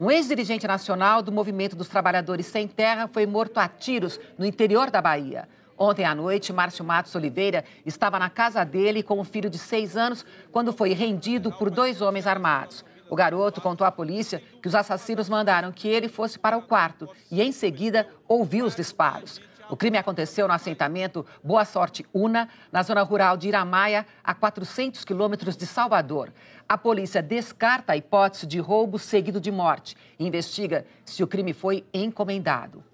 Um ex-dirigente nacional do Movimento dos Trabalhadores Sem Terra foi morto a tiros no interior da Bahia. Ontem à noite, Márcio Matos Oliveira estava na casa dele com um filho de seis anos quando foi rendido por dois homens armados. O garoto contou à polícia que os assassinos mandaram que ele fosse para o quarto e, em seguida, ouviu os disparos. O crime aconteceu no assentamento Boa Sorte Una, na zona rural de Iramaia, a 400 quilômetros de Salvador. A polícia descarta a hipótese de roubo seguido de morte e investiga se o crime foi encomendado.